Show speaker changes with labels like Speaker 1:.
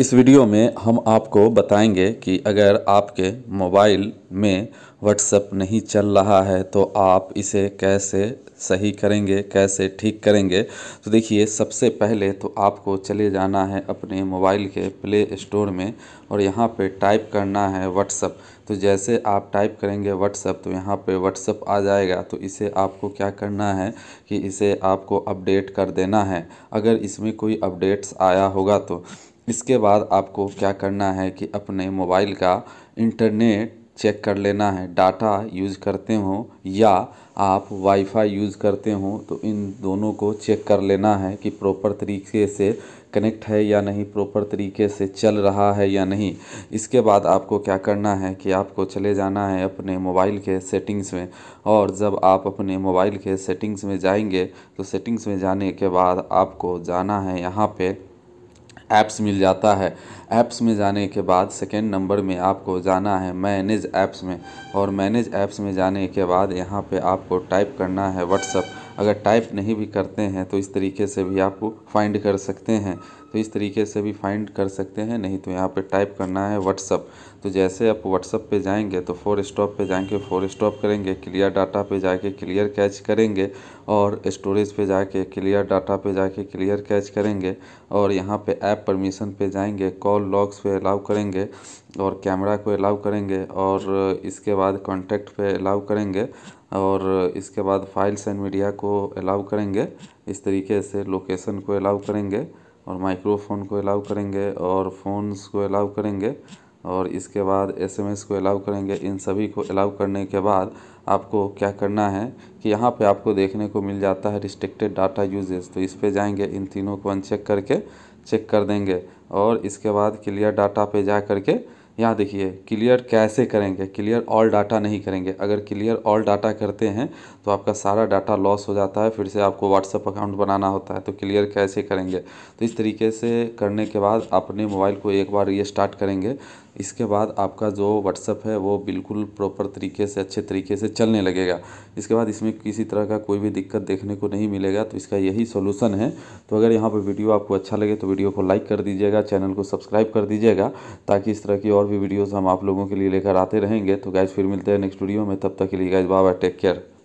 Speaker 1: इस वीडियो में हम आपको बताएंगे कि अगर आपके मोबाइल में व्हाट्सएप नहीं चल रहा है तो आप इसे कैसे सही करेंगे कैसे ठीक करेंगे तो देखिए सबसे पहले तो आपको चले जाना है अपने मोबाइल के प्ले स्टोर में और यहाँ पे टाइप करना है व्हाट्सअप तो जैसे आप टाइप करेंगे व्हाट्सअप तो यहाँ पे व्हाट्सअप आ जाएगा तो इसे आपको क्या करना है कि इसे आपको अपडेट कर देना है अगर इसमें कोई अपडेट्स आया होगा तो इसके बाद आपको क्या करना है कि अपने मोबाइल का इंटरनेट चेक कर लेना है डाटा यूज़ करते हो या आप वाईफाई यूज़ करते हो तो इन दोनों को चेक कर लेना है कि प्रॉपर तरीके से कनेक्ट है या नहीं प्रॉपर तरीके से चल रहा है या नहीं इसके बाद आपको क्या करना है कि आपको चले जाना है अपने मोबाइल के सेटिंग्स में और जब आप अपने मोबाइल के सेटिंग्स में जाएंगे तो सेटिंग्स में जाने के बाद आपको जाना है यहाँ पर ऐप्स मिल जाता है ऐप्स में जाने के बाद सेकेंड नंबर में आपको जाना है मैनेज ऐप्स में और मैनेज ऐप्स में जाने के बाद यहाँ पे आपको टाइप करना है व्हाट्सअप अगर टाइप नहीं भी करते हैं तो इस तरीके से भी आप फाइंड कर सकते हैं तो इस तरीके से भी फाइंड कर सकते हैं नहीं तो यहाँ पे टाइप करना है व्हाट्सअप तो जैसे आप व्हाट्सअप पे जाएंगे तो फोर स्टॉप पे जाएंगे फोर स्टॉप करेंगे क्लियर डाटा पे जाके क्लियर कैच करेंगे और स्टोरेज पे जाके क्लियर डाटा पे जाके क्लियर कैच करेंगे और यहाँ पे ऐप परमिशन पे जाएंगे कॉल लॉग्स पे अलाउ करेंगे और कैमरा को अलाउ करेंगे और इसके बाद कॉन्टैक्ट पे अलाउ करेंगे और इसके बाद फाइल्स एंड मीडिया को अलाउ करेंगे इस तरीके से लोकेशन को अलाउ करेंगे और माइक्रोफ़ोन को अलाउ करेंगे और फ़ोन्स को अलाउ करेंगे और इसके बाद एसएमएस को अलाउ करेंगे इन सभी को अलाउ करने के बाद आपको क्या करना है कि यहाँ पे आपको देखने को मिल जाता है रिस्ट्रिक्टेड डाटा यूजेज तो इस पे जाएंगे इन तीनों को अनचेक करके चेक कर देंगे और इसके बाद क्लियर डाटा पे जा करके यहाँ देखिए क्लियर कैसे करेंगे क्लियर ऑल डाटा नहीं करेंगे अगर क्लियर ऑल डाटा करते हैं तो आपका सारा डाटा लॉस हो जाता है फिर से आपको व्हाट्सअप अकाउंट बनाना होता है तो क्लियर कैसे करेंगे तो इस तरीके से करने के बाद अपने मोबाइल को एक बार रीस्टार्ट करेंगे इसके बाद आपका जो व्हाट्सअप है वो बिल्कुल प्रॉपर तरीके से अच्छे तरीके से चलने लगेगा इसके बाद इसमें किसी तरह का कोई भी दिक्कत देखने को नहीं मिलेगा तो इसका यही सोल्यूसन है तो अगर यहाँ पर वीडियो आपको अच्छा लगे तो वीडियो को लाइक कर दीजिएगा चैनल को सब्सक्राइब कर दीजिएगा ताकि इस तरह की और भी वीडियोज़ हम आप लोगों के लिए लेकर आते रहेंगे तो गैस फिर मिलते हैं नेक्स्ट वीडियो में तब तक के लिए गैस बाबा टेक केयर